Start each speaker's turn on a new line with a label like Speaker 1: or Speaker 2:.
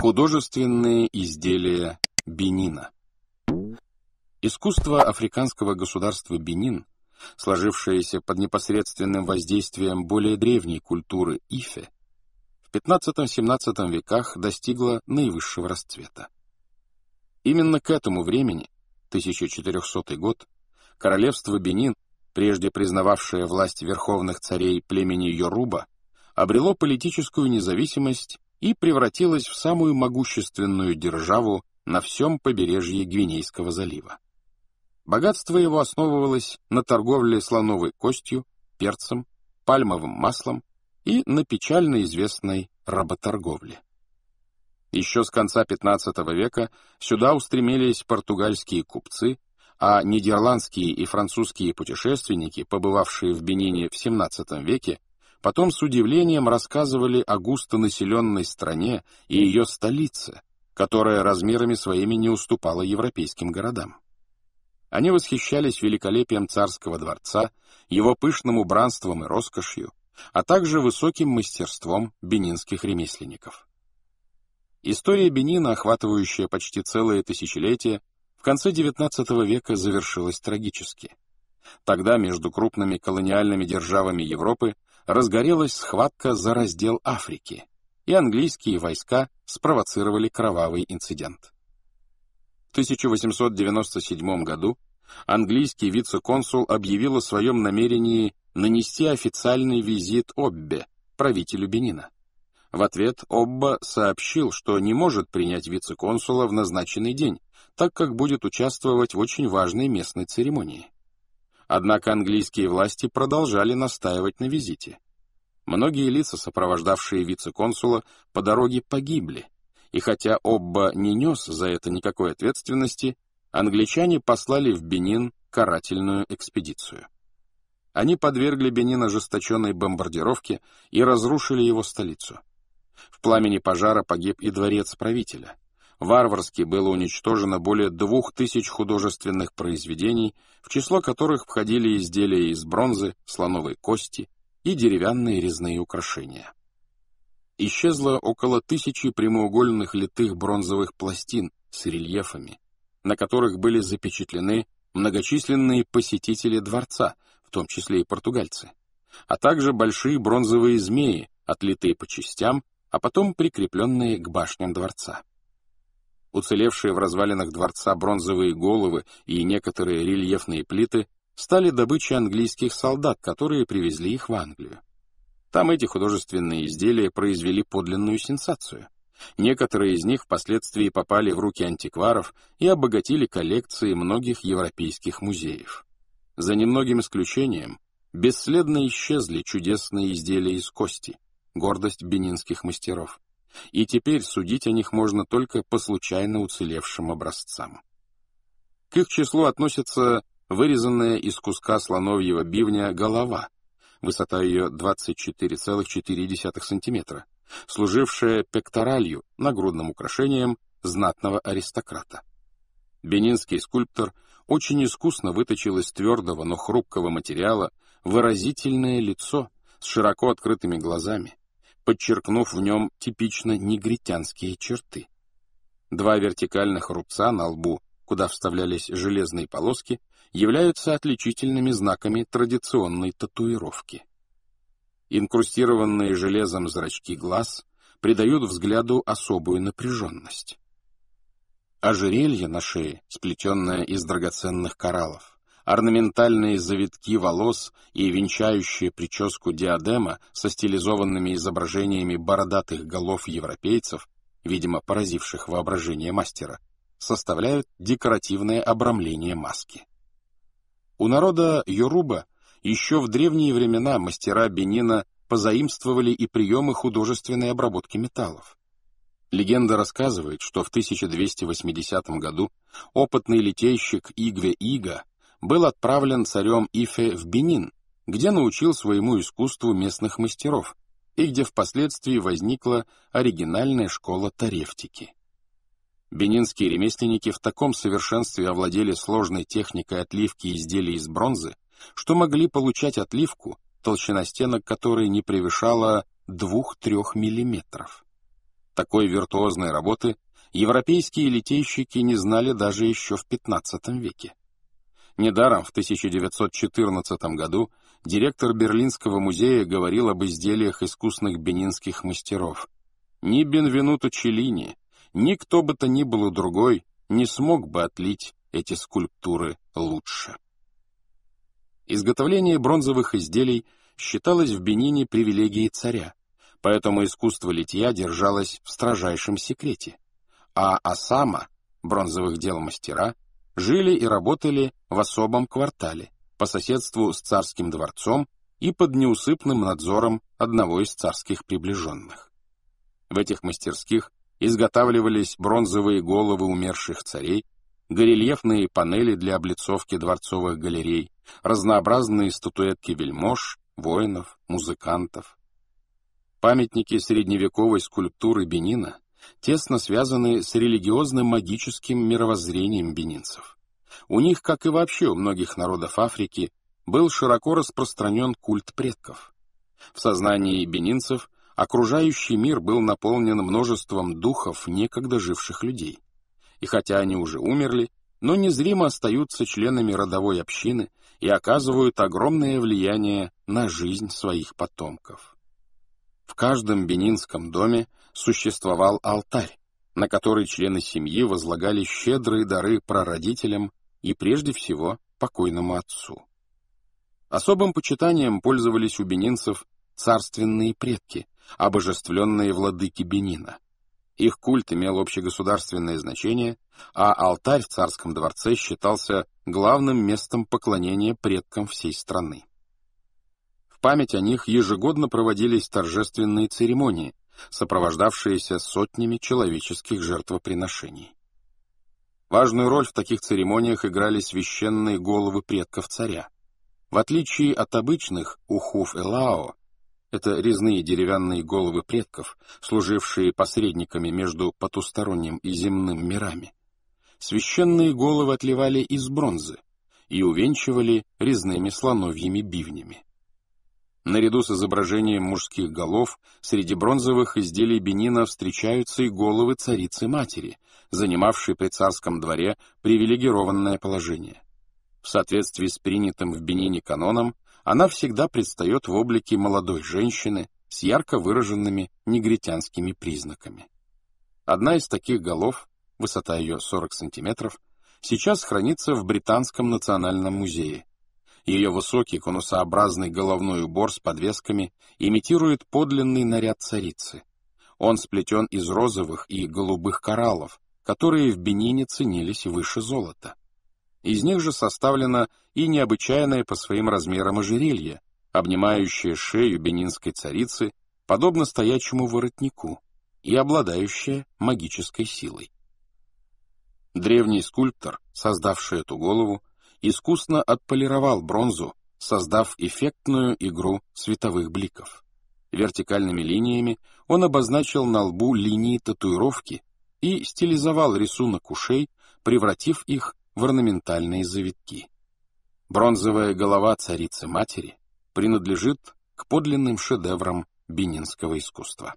Speaker 1: Художественные изделия Бенина Искусство африканского государства Бенин, сложившееся под непосредственным воздействием более древней культуры Ифе, в 15-17 веках достигло наивысшего расцвета. Именно к этому времени, 1400 год, королевство Бенин, прежде признававшее власть верховных царей племени Йоруба, обрело политическую независимость и превратилась в самую могущественную державу на всем побережье Гвинейского залива. Богатство его основывалось на торговле слоновой костью, перцем, пальмовым маслом и на печально известной работорговле. Еще с конца XV века сюда устремились португальские купцы, а нидерландские и французские путешественники, побывавшие в Бенине в XVII веке, потом с удивлением рассказывали о густонаселенной стране и ее столице, которая размерами своими не уступала европейским городам. Они восхищались великолепием царского дворца, его пышным убранством и роскошью, а также высоким мастерством бенинских ремесленников. История Бенина, охватывающая почти целое тысячелетие, в конце XIX века завершилась трагически. Тогда между крупными колониальными державами Европы разгорелась схватка за раздел Африки, и английские войска спровоцировали кровавый инцидент. В 1897 году английский вице-консул объявил о своем намерении нанести официальный визит Оббе, правителю Бенина. В ответ Обба сообщил, что не может принять вице-консула в назначенный день, так как будет участвовать в очень важной местной церемонии. Однако английские власти продолжали настаивать на визите. Многие лица, сопровождавшие вице-консула, по дороге погибли, и хотя Обба не нес за это никакой ответственности, англичане послали в Бенин карательную экспедицию. Они подвергли Бенин ожесточенной бомбардировке и разрушили его столицу. В пламени пожара погиб и дворец правителя — Варварски было уничтожено более двух тысяч художественных произведений, в число которых входили изделия из бронзы, слоновой кости и деревянные резные украшения. Исчезло около тысячи прямоугольных литых бронзовых пластин с рельефами, на которых были запечатлены многочисленные посетители дворца, в том числе и португальцы, а также большие бронзовые змеи, отлитые по частям, а потом прикрепленные к башням дворца уцелевшие в развалинах дворца бронзовые головы и некоторые рельефные плиты, стали добычей английских солдат, которые привезли их в Англию. Там эти художественные изделия произвели подлинную сенсацию. Некоторые из них впоследствии попали в руки антикваров и обогатили коллекции многих европейских музеев. За немногим исключением, бесследно исчезли чудесные изделия из кости, гордость бенинских мастеров и теперь судить о них можно только по случайно уцелевшим образцам. К их числу относится вырезанная из куска слоновьего бивня голова, высота ее 24,4 см, служившая пекторалью, нагрудным украшением знатного аристократа. Бенинский скульптор очень искусно выточил из твердого, но хрупкого материала выразительное лицо с широко открытыми глазами, подчеркнув в нем типично негритянские черты. Два вертикальных рубца на лбу, куда вставлялись железные полоски, являются отличительными знаками традиционной татуировки. Инкрустированные железом зрачки глаз придают взгляду особую напряженность. Ожерелье на шее, сплетенное из драгоценных кораллов, орнаментальные завитки волос и венчающие прическу диадема со стилизованными изображениями бородатых голов европейцев, видимо, поразивших воображение мастера, составляют декоративное обрамление маски. У народа Йоруба еще в древние времена мастера Бенина позаимствовали и приемы художественной обработки металлов. Легенда рассказывает, что в 1280 году опытный литейщик Игве Ига был отправлен царем Ифе в Бенин, где научил своему искусству местных мастеров и где впоследствии возникла оригинальная школа тарефтики. Бенинские ремесленники в таком совершенстве овладели сложной техникой отливки изделий из бронзы, что могли получать отливку, толщина стенок которой не превышала 2-3 мм. Такой виртуозной работы европейские литейщики не знали даже еще в XV веке. Недаром в 1914 году директор Берлинского музея говорил об изделиях искусных бенинских мастеров. Ни Бенвенуто Челлини, ни кто бы то ни был другой не смог бы отлить эти скульптуры лучше. Изготовление бронзовых изделий считалось в Бенине привилегией царя, поэтому искусство литья держалось в строжайшем секрете, а осама, бронзовых дел мастера — жили и работали в особом квартале по соседству с царским дворцом и под неусыпным надзором одного из царских приближенных. В этих мастерских изготавливались бронзовые головы умерших царей, горельефные панели для облицовки дворцовых галерей, разнообразные статуэтки вельмож, воинов, музыкантов. Памятники средневековой скульптуры Бенина тесно связаны с религиозным магическим мировоззрением бенинцев. У них, как и вообще у многих народов Африки, был широко распространен культ предков. В сознании бенинцев окружающий мир был наполнен множеством духов некогда живших людей. И хотя они уже умерли, но незримо остаются членами родовой общины и оказывают огромное влияние на жизнь своих потомков. В каждом бенинском доме существовал алтарь, на который члены семьи возлагали щедрые дары прародителям и прежде всего покойному отцу. Особым почитанием пользовались у бенинцев царственные предки, обожествленные владыки Бенина. Их культ имел общегосударственное значение, а алтарь в царском дворце считался главным местом поклонения предкам всей страны. В память о них ежегодно проводились торжественные церемонии, сопровождавшиеся сотнями человеческих жертвоприношений. Важную роль в таких церемониях играли священные головы предков царя. В отличие от обычных ухуф лао, это резные деревянные головы предков, служившие посредниками между потусторонним и земным мирами. Священные головы отливали из бронзы и увенчивали резными слоновьими бивнями. Наряду с изображением мужских голов среди бронзовых изделий Бенина встречаются и головы царицы-матери, занимавшей при царском дворе привилегированное положение. В соответствии с принятым в Бенине каноном, она всегда предстает в облике молодой женщины с ярко выраженными негритянскими признаками. Одна из таких голов, высота ее 40 сантиметров, сейчас хранится в Британском национальном музее, ее высокий конусообразный головной убор с подвесками имитирует подлинный наряд царицы. Он сплетен из розовых и голубых кораллов, которые в Бенине ценились выше золота. Из них же составлено и необычайное по своим размерам ожерелье, обнимающее шею бенинской царицы, подобно стоячему воротнику, и обладающее магической силой. Древний скульптор, создавший эту голову, искусно отполировал бронзу, создав эффектную игру световых бликов. Вертикальными линиями он обозначил на лбу линии татуировки и стилизовал рисунок ушей, превратив их в орнаментальные завитки. Бронзовая голова царицы-матери принадлежит к подлинным шедеврам бенинского искусства.